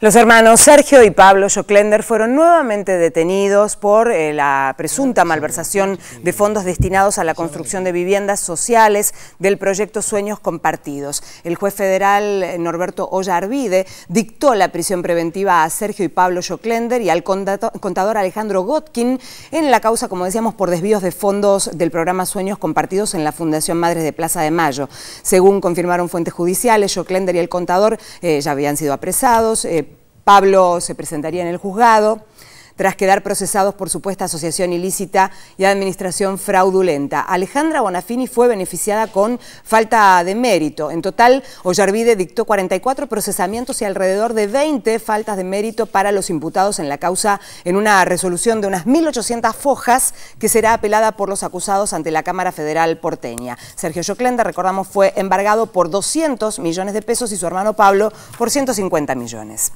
Los hermanos Sergio y Pablo Joclender fueron nuevamente detenidos por eh, la presunta malversación de fondos destinados a la construcción de viviendas sociales del proyecto Sueños Compartidos. El juez federal eh, Norberto Ollarvide dictó la prisión preventiva a Sergio y Pablo Joclender y al contador Alejandro Gotkin en la causa, como decíamos, por desvíos de fondos del programa Sueños Compartidos en la Fundación Madres de Plaza de Mayo. Según confirmaron fuentes judiciales, Joclender y el contador eh, ya habían sido apresados, Pablo se presentaría en el juzgado tras quedar procesados por supuesta asociación ilícita y administración fraudulenta. Alejandra Bonafini fue beneficiada con falta de mérito. En total, Ollarvide dictó 44 procesamientos y alrededor de 20 faltas de mérito para los imputados en la causa en una resolución de unas 1.800 fojas que será apelada por los acusados ante la Cámara Federal porteña. Sergio Yoclenda, recordamos, fue embargado por 200 millones de pesos y su hermano Pablo por 150 millones.